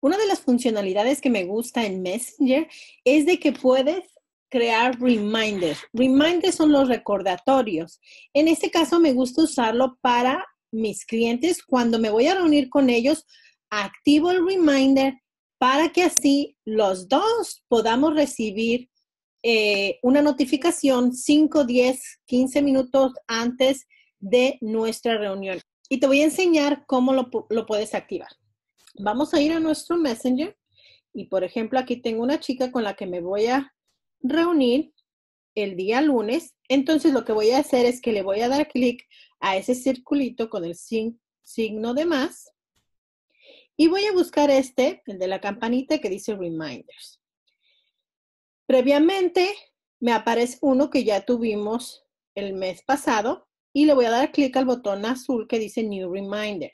Una de las funcionalidades que me gusta en Messenger es de que puedes crear reminders. Reminders son los recordatorios. En este caso me gusta usarlo para mis clientes. Cuando me voy a reunir con ellos, activo el reminder para que así los dos podamos recibir eh, una notificación 5, 10, 15 minutos antes de nuestra reunión. Y te voy a enseñar cómo lo puedes activar. Vamos a ir a nuestro Messenger y, por ejemplo, aquí tengo una chica con la que me voy a reunir el día lunes. Entonces, lo que voy a hacer es que le voy a dar clic a ese circulito con el signo de más. Y voy a buscar este, el de la campanita que dice Reminders. Previamente me aparece uno que ya tuvimos el mes pasado y le voy a dar clic al botón azul que dice New Reminder.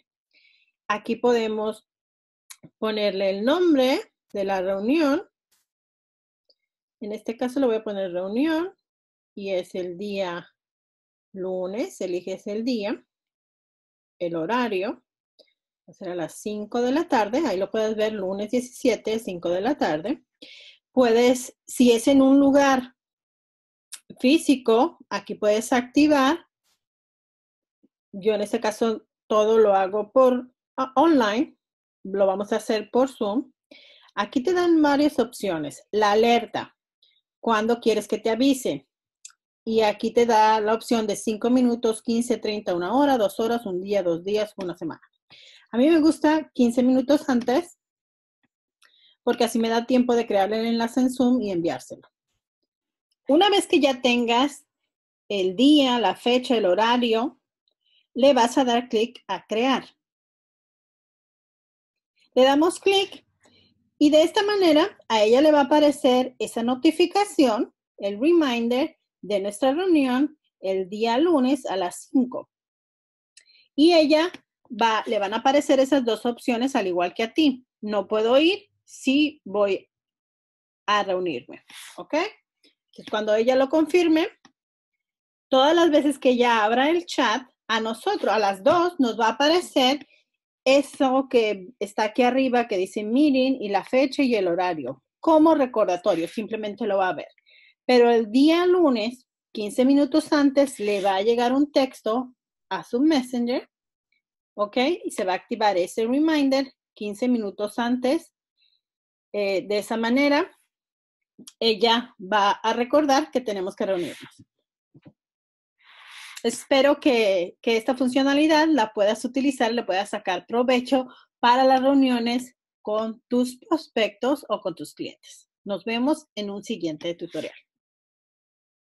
Aquí podemos ponerle el nombre de la reunión. En este caso le voy a poner reunión y es el día lunes, eliges el día, el horario, será a las 5 de la tarde, ahí lo puedes ver lunes 17, 5 de la tarde. Puedes, si es en un lugar físico, aquí puedes activar. Yo en este caso todo lo hago por ah, online, lo vamos a hacer por Zoom. Aquí te dan varias opciones. La alerta, cuando quieres que te avise. Y aquí te da la opción de 5 minutos, 15, 30, una hora, dos horas, un día, dos días, una semana. A mí me gusta 15 minutos antes porque así me da tiempo de crear el enlace en Zoom y enviárselo. Una vez que ya tengas el día, la fecha, el horario, le vas a dar clic a crear. Le damos clic y de esta manera a ella le va a aparecer esa notificación, el reminder de nuestra reunión el día lunes a las 5. Y ella va, le van a aparecer esas dos opciones al igual que a ti. No puedo ir, sí voy a reunirme, ¿ok? cuando ella lo confirme, todas las veces que ella abra el chat, a nosotros, a las dos, nos va a aparecer eso que está aquí arriba que dice meeting y la fecha y el horario como recordatorio, simplemente lo va a ver. Pero el día lunes, 15 minutos antes, le va a llegar un texto a su messenger, ¿ok? Y se va a activar ese reminder 15 minutos antes. Eh, de esa manera, ella va a recordar que tenemos que reunirnos espero que, esta funcionalidad la puedas utilizar, le puedas sacar provecho para las reuniones con tus prospectos o con tus clientes. Nos vemos en un siguiente tutorial.